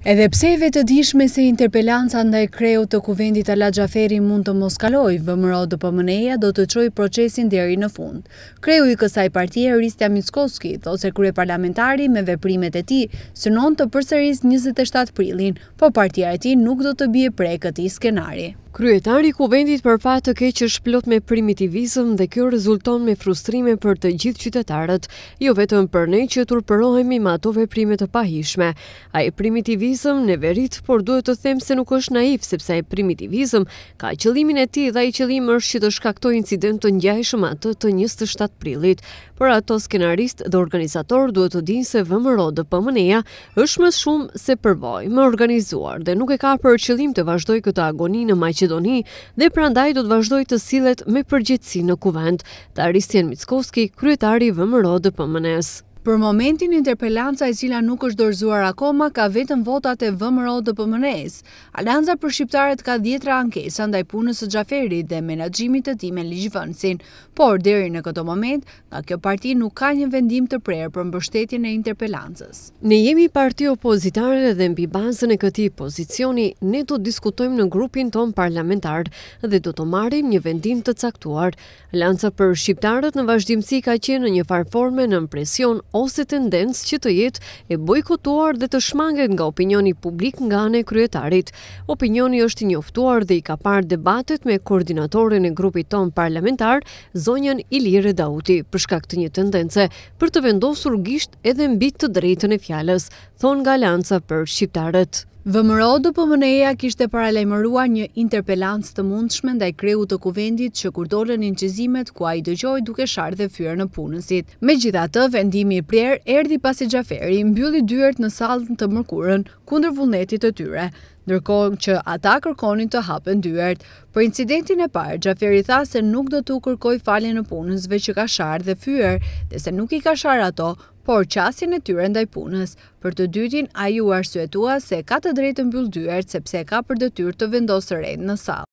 Edhe pse e vetë dishme se interpelanca nda e kreut të kuvendit ala Gjaferi mund të moskaloj, vëmëro dhe pëmëneja do të qoj procesin djeri në fund. Kreu i kësaj partije, Ristja Miskoski, dhe ose kure parlamentari me veprimet e ti, së non të përseris 27 prilin, po partija e ti nuk do të bje prej këti skenari. Kryetari i Kuvendit për fat të keq është plot me primitivizëm dhe kjo rezulton me frustrime për të gjithë qytetarët, jo vetëm për ne që turpërohemi me ato veprime të pahishme. Ai primitivizëm në verit, por duhet të them se nuk është naiv, sepse ai primitivizëm ka qëllimin e tij dhe ai qëllim është që të shkaktojë incident të ngjashëm atë të 27 prillit. Por ato skenarist dhe organizator duhet të dinë se VMRO dhe pëmëneja është më shumë se përvojë, më organizuar dhe nuk e ka për qëllim të vazhdojë këtë agoni në maj Maqedoni dhe prandaj do të vazhdoj të silet me përgjithsi në kuvend, të Aristian Mickovski, kryetari vëmëro dë pëmënes. Për momentin, interpellanca e cila nuk është dorëzuar akoma ka vetën votat e vëmëro dhe pëmënes. Alanza për shqiptarët ka djetra ankesa ndaj punës së gjaferi dhe menagjimit të ti me ligjëvënsin, por deri në këto moment, nga kjo parti nuk ka një vendim të prerë për mbështetjen e interpellancës. Ne jemi parti opozitarën dhe mbi bazën e këti pozicioni, ne do të diskutojmë në grupin ton parlamentarët dhe do të marim një vendim të caktuar. Alanza për shqiptarët në vazhdimësi ka qenë në një farforme në mpresion ose tendencë që të jetë e bojkotuar dhe të shmanget nga opinioni publik nga e kryetarit. Opinioni është njoftuar dhe i ka parë debatet me koordinatorin e grupit ton parlamentar, zonjën Ilire Dauti, përshka këtë një tendence për të vendosur gisht edhe mbit të drejtën e fjales, thonë nga lanca për shqiptarët. Vëmëro do pëmëneja kishte paralajmërua një interpelancë të mundshme ndaj kreu të kuvendit që kur një incizimet ku a i dëgjoj duke sharë dhe fyrë në punësit. Me gjitha të, vendimi i prerë erdi pasi gjaferi mbylli dyërt në saldën të mërkurën kundër vullnetit të tyre nërkohën që ata kërkonin të hapen dyërt. Për incidentin e parë, Gjaferi tha se nuk do të kërkoj falje në punësve që ka sharë dhe fyër, dhe se nuk i ka sharë ato, por qasin e tyre ndaj punës. Për të dytin, a ju arsuetua se ka të drejtë mbyllë dyërt, sepse ka për dëtyr të vendosë rejnë në salë.